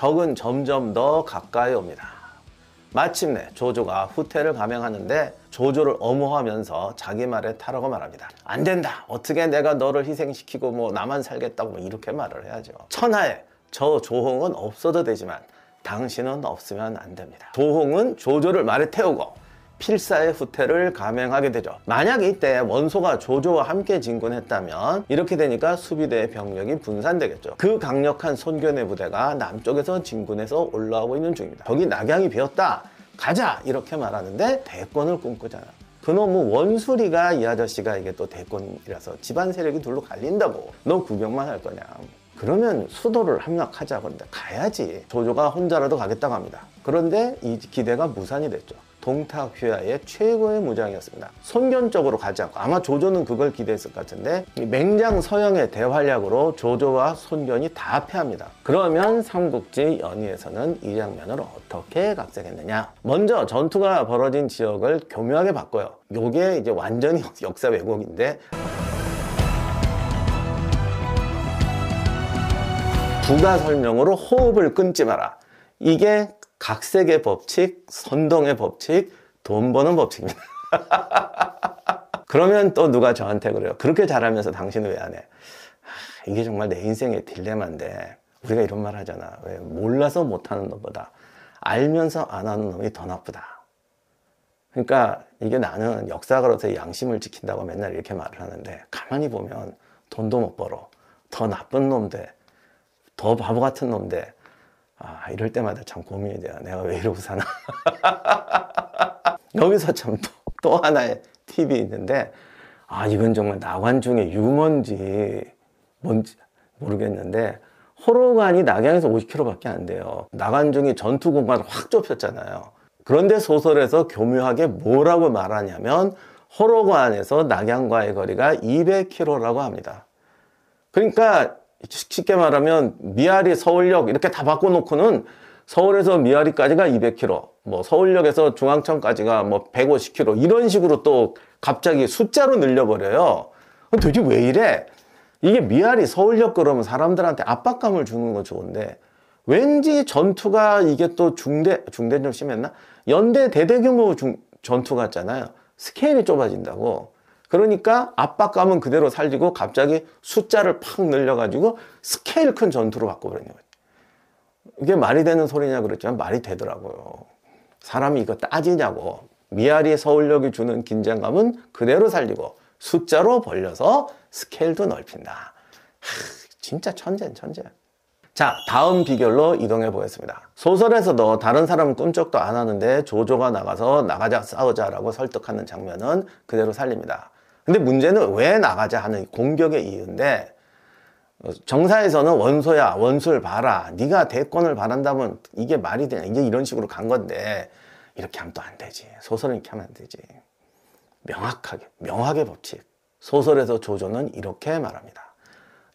적은 점점 더 가까이 옵니다. 마침내 조조가 후퇴를 감행하는데 조조를 엄호하면서 자기 말에 타라고 말합니다. 안 된다. 어떻게 내가 너를 희생시키고 뭐 나만 살겠다고 뭐 이렇게 말을 해야죠. 천하에 저 조홍은 없어도 되지만 당신은 없으면 안 됩니다. 조홍은 조조를 말에 태우고 필사의 후퇴를 감행하게 되죠. 만약 이때 원소가 조조와 함께 진군했다면 이렇게 되니까 수비대의 병력이 분산되겠죠. 그 강력한 손견의 부대가 남쪽에서 진군해서 올라오고 있는 중입니다. 거기 낙양이 비었다. 가자 이렇게 말하는데 대권을 꿈꾸잖아. 그놈은 원수리가 이 아저씨가 이게 또 대권이라서 집안 세력이 둘로 갈린다고 너 구경만 할 거냐 그러면 수도를 함락하자 고그는데 가야지 조조가 혼자라도 가겠다고 합니다 그런데 이 기대가 무산이 됐죠 동탁휘하의 최고의 무장이었습니다. 손견 쪽으로 가지 않고 아마 조조는 그걸 기대했을 것 같은데 맹장 서영의 대활약으로 조조와 손견이 다 패합니다. 그러면 삼국지 연의에서는 이 장면을 어떻게 각색했느냐 먼저 전투가 벌어진 지역을 교묘하게 바꿔요. 요게 이제 완전히 역사 왜곡인데 부가 설명으로 호흡을 끊지 마라. 이게 각색의 법칙, 선동의 법칙, 돈 버는 법칙입니다. 그러면 또 누가 저한테 그래요. 그렇게 잘하면서 당신은 왜 안 해? 아, 이게 정말 내 인생의 딜레마인데 우리가 이런 말 하잖아. 왜 몰라서 못하는 놈보다 알면서 안 하는 놈이 더 나쁘다. 그러니까 이게 나는 역사가로서의 양심을 지킨다고 맨날 이렇게 말을 하는데 가만히 보면 돈도 못 벌어. 더 나쁜 놈들, 더 바보 같은 놈들, 아, 이럴 때마다 참 고민이 돼요. 내가 왜 이러고 사나. 여기서 참또또 하나의 팁이 있는데, 아, 이건 정말 나관중의 유머인지 뭔지 모르겠는데, 호로간이 낙양에서 50km 밖에 안 돼요. 나관중이 전투 공간을 확 좁혔잖아요. 그런데 소설에서 교묘하게 뭐라고 말하냐면, 호로관에서 낙양과의 거리가 200km라고 합니다. 그러니까 쉽게 말하면 미아리 서울역 이렇게 다 바꿔놓고는 서울에서 미아리까지가 200km, 뭐 서울역에서 중앙천까지가 뭐 150km 이런 식으로 또 갑자기 숫자로 늘려버려요. 도대체 왜 이래? 이게 미아리 서울역 그러면 사람들한테 압박감을 주는 건 좋은데 왠지 전투가 이게 또 중대 중대 좀 심했나? 연대 대대규모 중, 전투 같잖아요. 스케일이 좁아진다고. 그러니까 압박감은 그대로 살리고 갑자기 숫자를 팍 늘려가지고 스케일 큰 전투로 바꿔버리는 거예요. 이게 말이 되는 소리냐 그랬지만 말이 되더라고요. 사람이 이거 따지냐고. 미아리 서울역이 주는 긴장감은 그대로 살리고 숫자로 벌려서 스케일도 넓힌다. 하, 진짜 천재천재 자, 다음 비결로 이동해 보겠습니다. 소설에서도 다른 사람은 꿈쩍도 안 하는데 조조가 나가서 나가자 싸우자라고 설득하는 장면은 그대로 살립니다. 근데 문제는 왜 나가자 하는 공격의 이유인데 어, 정사에서는 원소야 원수를 봐라 네가 대권을 바란다면 이게 말이 되냐 이제 이런 식으로 간 건데 이렇게 하면 또 안 되지 소설은 이렇게 하면 안 되지 명확하게 명확의 법칙 소설에서 조조는 이렇게 말합니다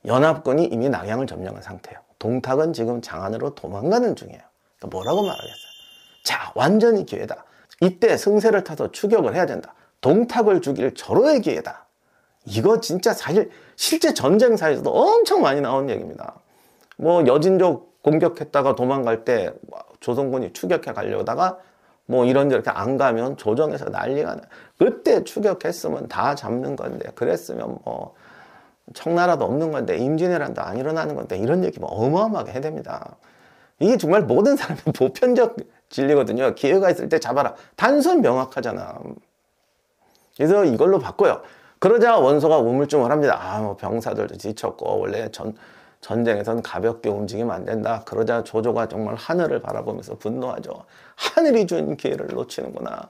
연합군이 이미 낙양을 점령한 상태예요 동탁은 지금 장안으로 도망가는 중이에요 그러니까 뭐라고 말하겠어요 자 완전히 기회다 이때 승세를 타서 추격을 해야 된다 동탁을 죽일 절호의 기회다. 이거 진짜 사실 실제 전쟁사에서도 엄청 많이 나온 얘기입니다. 뭐 여진족 공격했다가 도망갈 때 조선군이 추격해 가려다가 뭐 이런저렇게 안 가면 조정에서 난리가 나. 그때 추격했으면 다 잡는 건데 그랬으면 뭐 청나라도 없는 건데 임진왜란도 안 일어나는 건데 이런 얘기 뭐 어마어마하게 해댑니다. 이게 정말 모든 사람의 보편적 진리거든요. 기회가 있을 때 잡아라. 단순 명확하잖아. 그래서 이걸로 바꿔요. 그러자 원소가 우물쭈물합니다. 아, 뭐 병사들도 지쳤고 원래 전 전쟁에선 가볍게 움직이면 안 된다. 그러자 조조가 정말 하늘을 바라보면서 분노하죠. 하늘이 준 기회를 놓치는구나.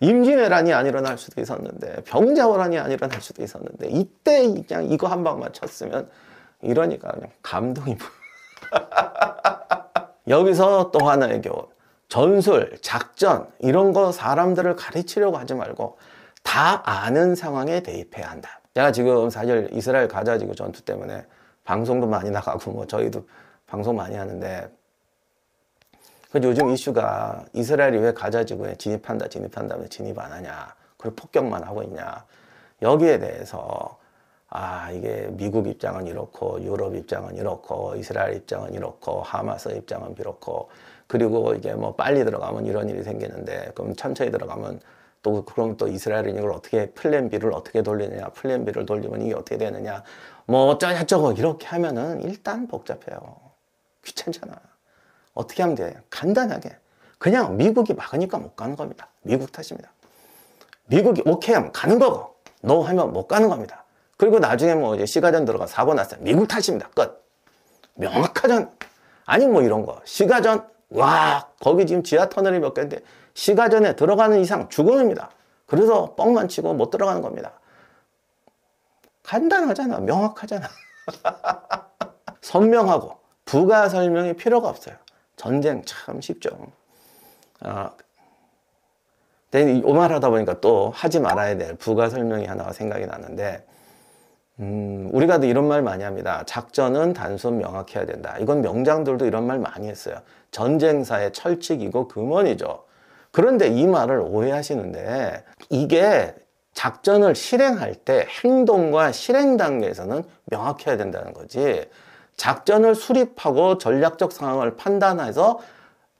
임진왜란이 안 일어날 수도 있었는데 병자호란이 안 일어날 수도 있었는데 이때 그냥 이거 한 방만 쳤으면 이러니까 그냥 감동이 뭐. 여기서 또 하나의 교훈 전술, 작전 이런 거 사람들을 가르치려고 하지 말고 다 아는 상황에 대입해야 한다. 제가 지금 사실 이스라엘 가자 지구 전투 때문에 방송도 많이 나가고 뭐 저희도 방송 많이 하는데 그 요즘 이슈가 이스라엘이 왜 가자 지구에 진입한다 진입한다면 진입 안 하냐 그리고 폭격만 하고 있냐 여기에 대해서 아 이게 미국 입장은 이렇고 유럽 입장은 이렇고 이스라엘 입장은 이렇고 하마스 입장은 이렇고 그리고 이게 뭐 빨리 들어가면 이런 일이 생기는데 그럼 천천히 들어가면 또 그럼 또 이스라엘은 이걸 어떻게 플랜 B를 어떻게 돌리느냐 플랜 B를 돌리면 이게 어떻게 되느냐 뭐어쩌냐저거 이렇게 하면은 일단 복잡해요 귀찮잖아 어떻게 하면 돼 간단하게 그냥 미국이 막으니까 못 가는 겁니다 미국 탓입니다 미국이 오케이 하면 가는 거고 노 하면 못 가는 겁니다 그리고 나중에 뭐 이제 시가전 들어가 사고 났어요 미국 탓입니다 끝 명확하전 아니 뭐 이런 거 시가전 와 거기 지금 지하 터널이 몇 개인데 시가 전에 들어가는 이상 죽음입니다. 그래서 뻥만 치고 못 들어가는 겁니다. 간단하잖아. 명확하잖아. 선명하고 부가 설명이 필요가 없어요. 전쟁 참 쉽죠. 아, 오말하다 네, 보니까 또 하지 말아야 될 부가 설명이 하나가 생각이 나는데 음, 우리가 이런 말 많이 합니다. 작전은 단순 명확해야 된다. 이건 명장들도 이런 말 많이 했어요. 전쟁사의 철칙이고 금원이죠. 그런데 이 말을 오해하시는데 이게 작전을 실행할 때 행동과 실행 단계에서는 명확해야 된다는 거지 작전을 수립하고 전략적 상황을 판단해서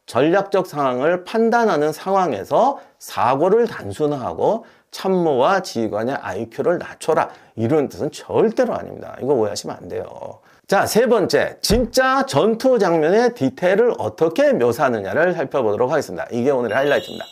전략적 상황을 판단하는 상황에서 사고를 단순화하고 참모와 지휘관의 IQ를 낮춰라 이런 뜻은 절대로 아닙니다. 이거 오해하시면 안 돼요. 자, 세 번째, 진짜 전투 장면의 디테일을 어떻게 묘사하느냐를 살펴보도록 하겠습니다. 이게 오늘의 하이라이트입니다.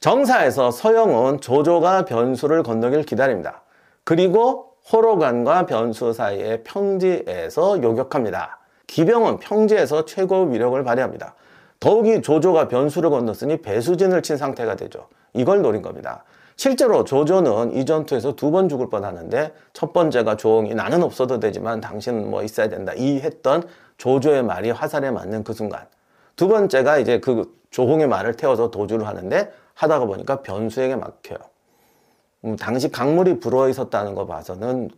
정사에서 서영은 조조가 변수를 건너길 기다립니다. 그리고 호로간과 변수 사이의 평지에서 요격합니다. 기병은 평지에서 최고 위력을 발휘합니다. 더욱이 조조가 변수를 건넜으니 배수진을 친 상태가 되죠. 이걸 노린 겁니다. 실제로 조조는 이 전투에서 두 번 죽을 뻔하는데 첫 번째가 조응이 나는 없어도 되지만 당신은 뭐 있어야 된다 이 했던 조조의 말이 화살에 맞는 그 순간 두 번째가 이제 그 조홍의 말을 태워서 도주를 하는데 하다가 보니까 변수에게 막혀요. 음, 당시 강물이 불어 있었다는 거 봐서는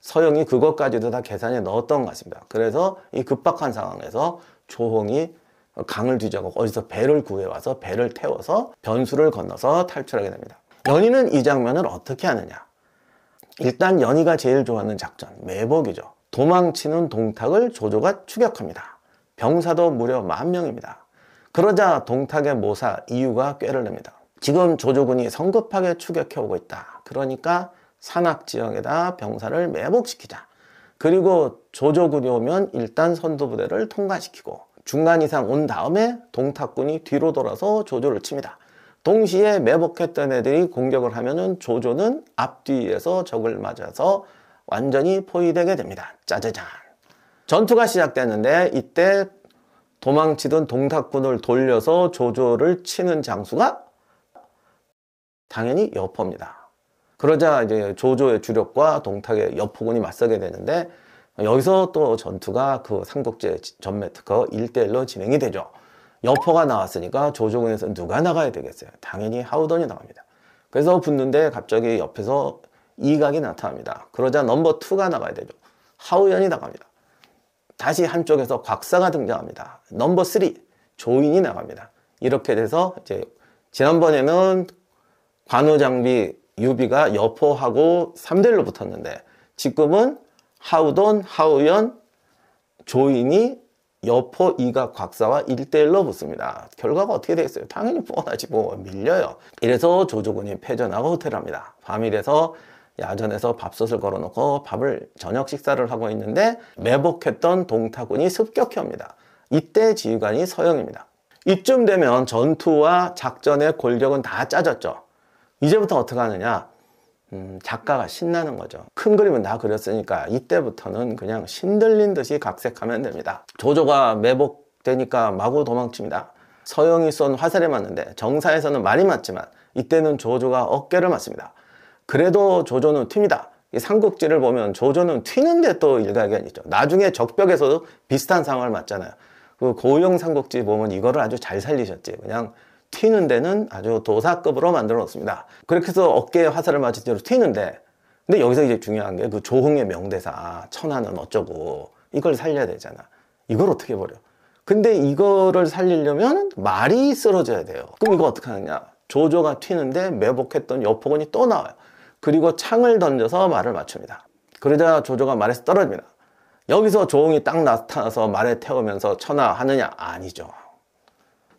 서영이 그것까지도 다 계산에 넣었던 것 같습니다. 그래서 이 급박한 상황에서 조홍이 강을 뒤져가고 어디서 배를 구해와서 배를 태워서 변수를 건너서 탈출하게 됩니다. 연희는 이 장면을 어떻게 하느냐 일단 연희가 제일 좋아하는 작전 매복이죠 도망치는 동탁을 조조가 추격합니다 병사도 무려 만 명입니다 그러자 동탁의 모사 이유가 꾀를 냅니다 지금 조조군이 성급하게 추격해 오고 있다 그러니까 산악지역에다 병사를 매복시키자 그리고 조조군이 오면 일단 선두부대를 통과시키고 중간 이상 온 다음에 동탁군이 뒤로 돌아서 조조를 칩니다 동시에 매복했던 애들이 공격을 하면은 조조는 앞뒤에서 적을 맞아서 완전히 포위되게 됩니다. 짜자잔. 전투가 시작되는데 이때 도망치던 동탁군을 돌려서 조조를 치는 장수가 당연히 여포입니다. 그러자 이제 조조의 주력과 동탁의 여포군이 맞서게 되는데 여기서 또 전투가 그 삼국제 전매특허 일대일로 진행이 되죠. 여포가 나왔으니까 조정에서 누가 나가야 되겠어요? 당연히 하우던이 나옵니다. 그래서 붙는데 갑자기 옆에서 이각이 나타납니다. 그러자 넘버 투가 나가야 되죠. 하우연이 나갑니다. 다시 한쪽에서 곽사가 등장합니다. 넘버 쓰 조인이 나갑니다. 이렇게 돼서 이제 지난번에는 관우장비 유비가 여포하고 3대1로 붙었는데 지금은 하우돈, 하우연, 조인이 여포 이가 곽사와 일대일로 붙습니다. 결과가 어떻게 되겠어요? 당연히 뻔하지 뭐 밀려요. 이래서 조조군이 패전하고 후퇴합니다. 밤일에서 야전에서 밥솥을 걸어놓고 밥을 저녁 식사를 하고 있는데 매복했던 동타군이 습격해 옵니다. 이때 지휘관이 서영입니다. 이쯤 되면 전투와 작전의 골격은 다 짜졌죠. 이제부터 어떻게 하느냐? 음, 작가가 신나는 거죠. 큰 그림은 다 그렸으니까 이때부터는 그냥 신들린 듯이 각색하면 됩니다. 조조가 매복되니까 마구 도망칩니다. 서영이 쏜 화살에 맞는데 정사에서는 많이 맞지만 이때는 조조가 어깨를 맞습니다. 그래도 조조는 튑니다. 이 삼국지를 보면 조조는 튀는데 또 일가견이죠. 나중에 적벽에서도 비슷한 상황을 맞잖아요. 그 고용 삼국지 보면 이거를 아주 잘 살리셨지. 그냥 튀는 데는 아주 도사급으로 만들어 놓습니다. 그렇게 해서 어깨에 화살을 맞은 채로 튀는데 근데 여기서 이제 중요한 게 그 조흥의 명대사 아, 천하는 어쩌고 이걸 살려야 되잖아. 이걸 어떻게 버려? 근데 이거를 살리려면 말이 쓰러져야 돼요. 그럼 이거 어떻게 하느냐? 조조가 튀는데 매복했던 여포건이 또 나와요. 그리고 창을 던져서 말을 맞춥니다. 그러자 조조가 말에서 떨어집니다. 여기서 조흥이딱 나타나서 말에 태우면서 천하 하느냐? 아니죠.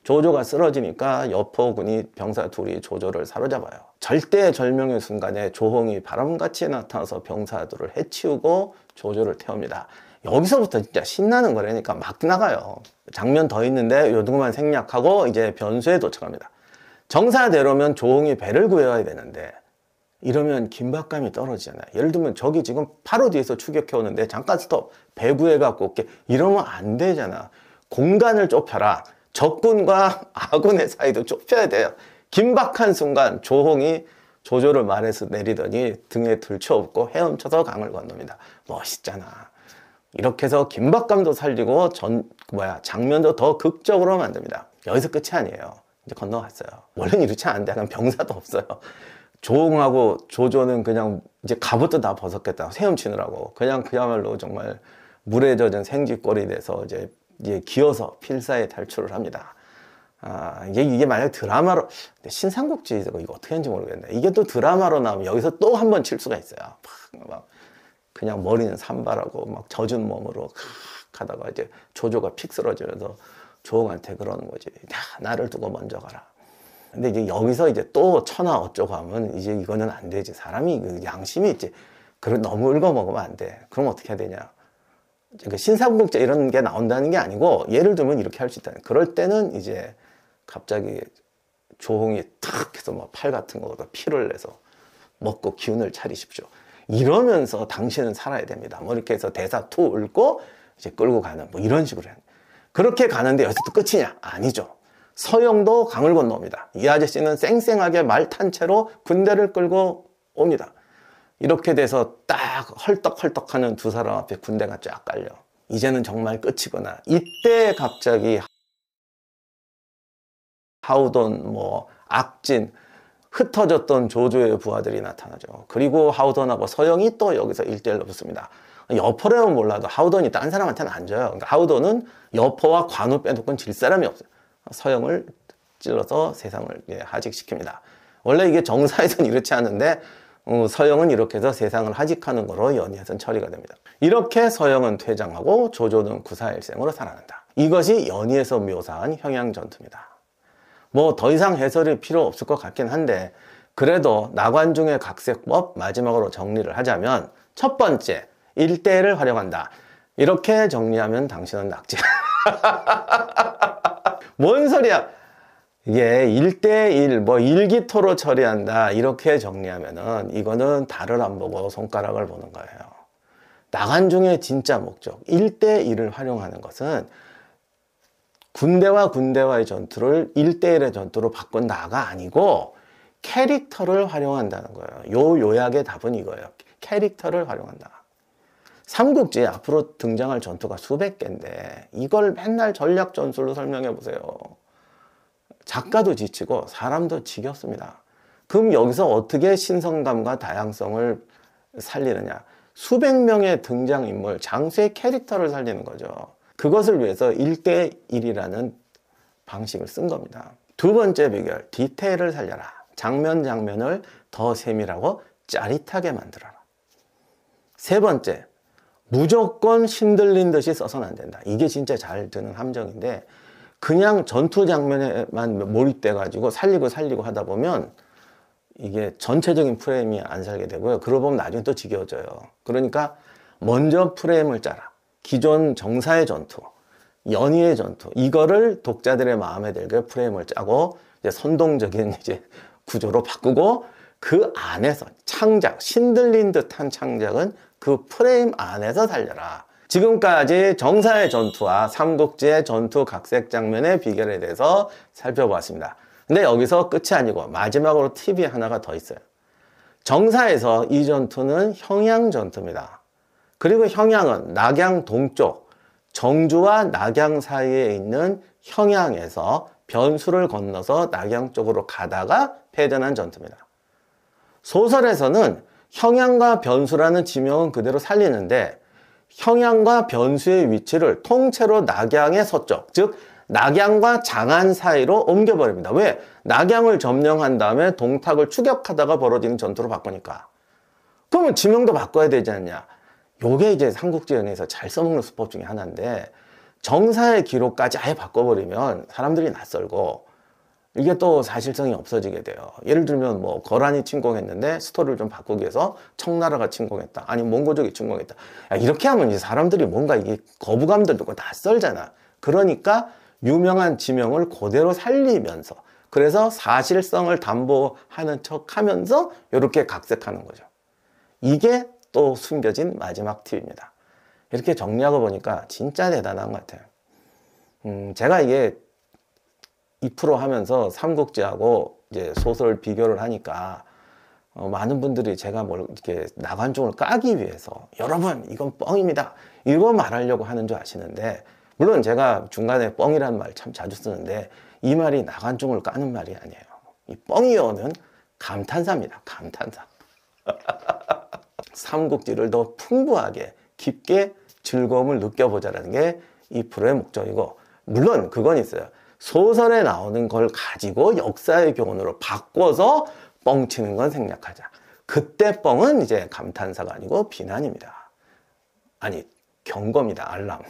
조조가 쓰러지니까 여포군이 병사 둘이 조조를 사로잡아요. 절대절명의 순간에 조홍이 바람같이 나타나서 병사들을 해치우고 조조를 태웁니다. 여기서부터 진짜 신나는 거라니까 막 나가요. 장면 더 있는데 요동만 생략하고 이제 변수에 도착합니다. 정사대로면 조홍이 배를 구해야 되는데 이러면 긴박감이 떨어지잖아요. 예를 들면 저기 지금 바로 뒤에서 추격해 오는데 잠깐 스톱 배구해 갖고 올게 이러면 안 되잖아. 공간을 좁혀라. 적군과 아군의 사이도 좁혀야 돼요. 긴박한 순간 조홍이 조조를 말해서 내리더니 등에 들쳐업고 헤엄쳐서 강을 건넙니다. 멋있잖아. 이렇게 해서 긴박감도 살리고 전 뭐야 장면도 더 극적으로 만듭니다. 여기서 끝이 아니에요. 이제 건너갔어요. 원래는 이렇지 않은데 약간 병사도 없어요. 조홍하고 조조는 그냥 이제 갑옷도 다 벗었겠다. 헤엄치느라고 그냥 그야말로 정말 물에 젖은 생쥐꼴이 돼서 이제 예, 기어서 필사에 탈출을 합니다. 아, 이게, 이게 만약 드라마로, 신상국지 이거 어떻게 하는지 모르겠네. 이게 또 드라마로 나오면 여기서 또 한 번 칠 수가 있어요. 막, 막, 그냥 머리는 산발하고 막 젖은 몸으로 하다가 이제 조조가 픽 쓰러지면서 조홍한테 그러는 거지. 야, 나를 두고 먼저 가라. 근데 이제 여기서 이제 또 천하 어쩌고 하면 이제 이거는 안 되지. 사람이 그 양심이 있지. 그걸 너무 읽어먹으면 안 돼. 그럼 어떻게 해야 되냐. 그러니까 신사국자 이런 게 나온다는 게 아니고 예를 들면 이렇게 할 수 있다. 는 그럴 때는 이제 갑자기 조홍이 탁 해서 막팔 뭐 같은 거로 피를 내서 먹고 기운을 차리십시오. 이러면서 당신은 살아야 됩니다. 뭐 이렇게 해서 대사 투 울고 이제 끌고 가는 뭐 이런 식으로 해요. 그렇게 가는데 여기서 또 끝이냐? 아니죠. 서영도 강을 건너옵니다. 이 아저씨는 쌩쌩하게 말 탄 채로 군대를 끌고 옵니다. 이렇게 돼서 딱 헐떡헐떡 하는 두 사람 앞에 군대가 쫙 깔려. 이제는 정말 끝이구나. 이때 갑자기 하우돈, 뭐, 악진, 흩어졌던 조조의 부하들이 나타나죠. 그리고 하우돈하고 서영이 또 여기서 일대일로 붙습니다. 여포라면 몰라도 하우돈이 딴 사람한테는 안 져요. 그러니까 하우돈은 여포와 관우 빼놓고는 질 사람이 없어요. 서영을 찔러서 세상을 예, 하직시킵니다. 원래 이게 정사에서는 이렇지 않은데 어, 서영은 이렇게 해서 세상을 하직하는 거로 연희에선 처리가 됩니다. 이렇게 서영은 퇴장하고 조조는 구사일생으로 살아난다. 이것이 연희에서 묘사한 형양전투입니다. 뭐 더 이상 해설이 필요 없을 것 같긴 한데 그래도 나관중의 각색법 마지막으로 정리를 하자면 첫 번째 일대를 활용한다. 이렇게 정리하면 당신은 낙제. 뭔 소리야? 이게 예, 1대1, 뭐 1기토로 처리한다. 이렇게 정리하면은 이거는 달을 안 보고 손가락을 보는 거예요. 나간 중에 진짜 목적, 1대1을 활용하는 것은 군대와 군대와의 전투를 1대1의 전투로 바꾼다가 아니고 캐릭터를 활용한다는 거예요. 요 요약의 답은 이거예요. 캐릭터를 활용한다. 삼국지 앞으로 등장할 전투가 수백 개인데 이걸 맨날 전략 전술로 설명해 보세요. 작가도 지치고 사람도 지겹습니다. 그럼 여기서 어떻게 신선감과 다양성을 살리느냐? 수백 명의 등장인물, 장수의 캐릭터를 살리는 거죠. 그것을 위해서 1대1이라는 방식을 쓴 겁니다. 두 번째 비결, 디테일을 살려라. 장면 장면을 더 세밀하고 짜릿하게 만들어라. 세 번째, 무조건 신들린 듯이 써서는 안 된다. 이게 진짜 잘 드는 함정인데 그냥 전투 장면에만 몰입돼 가지고 살리고 살리고 하다 보면 이게 전체적인 프레임이 안 살게 되고요. 그러고 보면 나중에 또 지겨워져요. 그러니까 먼저 프레임을 짜라. 기존 정사의 전투, 연희의 전투 이거를 독자들의 마음에 들게 프레임을 짜고 이제 선동적인 이제 구조로 바꾸고 그 안에서 창작, 신들린 듯한 창작은 그 프레임 안에서 살려라. 지금까지 정사의 전투와 삼국지의 전투 각색 장면의 비결에 대해서 살펴보았습니다. 근데 여기서 끝이 아니고 마지막으로 팁이 하나가 더 있어요. 정사에서 이 전투는 형양 전투입니다. 그리고 형양은 낙양 동쪽, 정주와 낙양 사이에 있는 형양에서 변수를 건너서 낙양 쪽으로 가다가 패전한 전투입니다. 소설에서는 형양과 변수라는 지명은 그대로 살리는데 형향과 변수의 위치를 통째로 낙양의 서쪽, 즉 낙양과 장안 사이로 옮겨버립니다. 왜? 낙양을 점령한 다음에 동탁을 추격하다가 벌어지는 전투로 바꾸니까. 그러면 지명도 바꿔야 되지 않냐? 요게 이제 삼국지연에서 잘 써먹는 수법 중에 하나인데 정사의 기록까지 아예 바꿔버리면 사람들이 낯설고 이게 또 사실성이 없어지게 돼요. 예를 들면 뭐 거란이 침공했는데 스토리를 좀 바꾸기 위해서 청나라가 침공했다. 아니 면 몽고족이 침공했다. 야, 이렇게 하면 이 사람들이 뭔가 이게 거부감들도 있고 낯설잖아. 그러니까 유명한 지명을 그대로 살리면서 그래서 사실성을 담보하는 척 하면서 이렇게 각색하는 거죠. 이게 또 숨겨진 마지막 팁입니다. 이렇게 정리하고 보니까 진짜 대단한 것 같아요. 음, 제가 이게 프로 하면서 삼국지하고 이제 소설 비교를 하니까 어, 많은 분들이 제가 뭘 이렇게 나관종을 까기 위해서 여러분 이건 뻥입니다 이거 말하려고 하는 줄 아시는데 물론 제가 중간에 뻥이란 말참 자주 쓰는데 이 말이 나관종을 까는 말이 아니에요 이 뻥이요는 감탄사입니다 감탄사 삼국지를 더 풍부하게 깊게 즐거움을 느껴보자는게이 프로의 목적이고 물론 그건 있어요 소설에 나오는 걸 가지고 역사의 교훈으로 바꿔서 뻥치는 건 생략하자. 그때 뻥은 이제 감탄사가 아니고 비난입니다. 아니, 경고입니다. 알람.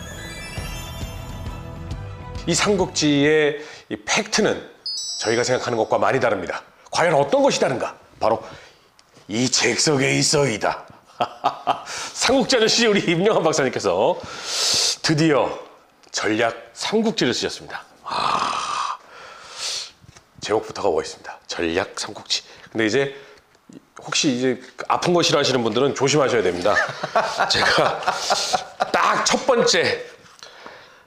이 삼국지의 이 팩트는 저희가 생각하는 것과 많이 다릅니다. 과연 어떤 것이 다른가? 바로 이 책 속에 있어이다. 삼국지 아저씨 우리 임영환 박사님께서 드디어 전략 삼국지를 쓰셨습니다. 아, 제목부터가 멋있습니다. 전략 삼국지. 근데 이제 혹시 이제 아픈 거 싫어하시는 분들은 조심하셔야 됩니다. 제가 딱 첫 번째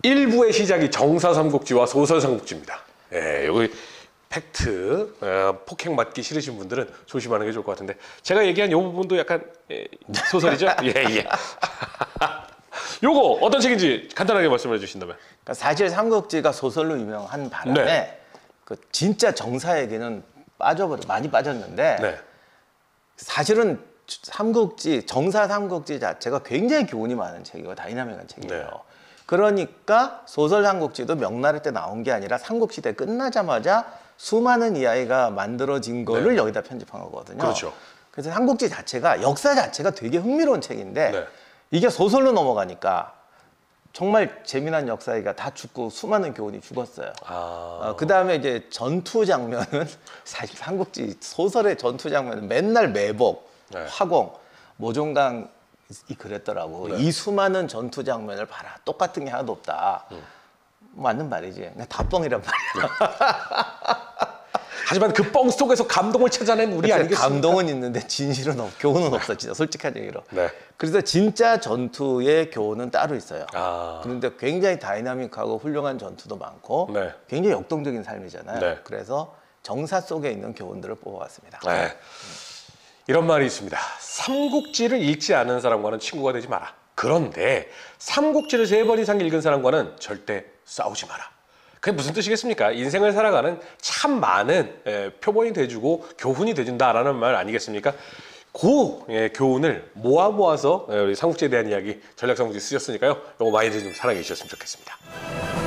1부의 시작이 정사 삼국지와 소설 삼국지입니다. 예, 여기 팩트 어, 폭행 맞기 싫으신 분들은 조심하는 게 좋을 것 같은데 제가 얘기한 이 부분도 약간 예, 소설이죠? 예 예. 요거 어떤 책인지 간단하게 말씀해 주신다면. 그러니까 사실 삼국지가 소설로 유명한 바람에 네. 그 진짜 정사에게는 빠져버려 많이 빠졌는데 네. 사실은 삼국지 정사 삼국지 자체가 굉장히 교훈이 많은 책이고 다이나믹한 책이에요. 네. 그러니까 소설 삼국지도 명나라 때 나온 게 아니라 삼국시대 끝나자마자 수많은 이야기가 만들어진 거를 네. 여기다 편집한 거거든요. 그렇죠. 그래서 삼국지 자체가 역사 자체가 되게 흥미로운 책인데 네. 이게 소설로 넘어가니까 정말 재미난 역사가 다 죽고 수많은 교훈이 죽었어요. 아... 어, 그 다음에 이제 전투 장면은 사실 한국지 소설의 전투 장면은 맨날 매복, 네. 화공, 모종강 이 그랬더라고. 네. 이 수많은 전투 장면을 봐라. 똑같은 게 하나도 없다. 음. 맞는 말이지. 그뻥이란 말이야. 네. 하지만 그 뻥 속에서 감동을 찾아낸 우리 아니겠습니까? 감동은 있는데 진실은 없, 교훈은 없어 진짜 솔직한 얘기로. 네. 그래서 진짜 전투의 교훈은 따로 있어요. 아. 그런데 굉장히 다이나믹하고 훌륭한 전투도 많고 네. 굉장히 역동적인 삶이잖아요. 네. 그래서 정사 속에 있는 교훈들을 뽑아왔습니다. 네. 이런 말이 있습니다. 삼국지를 읽지 않은 사람과는 친구가 되지 마라. 그런데 삼국지를 세 번 이상 읽은 사람과는 절대 싸우지 마라. 그게 무슨 뜻이겠습니까? 인생을 살아가는 참 많은 예, 표본이 돼주고 교훈이 돼준다라는 말 아니겠습니까? 고 예, 교훈을 모아 모아서 예, 우리 삼국지에 대한 이야기 전략 삼국지 쓰셨으니까요. 이거 많이들 좀 사랑해 주셨으면 좋겠습니다.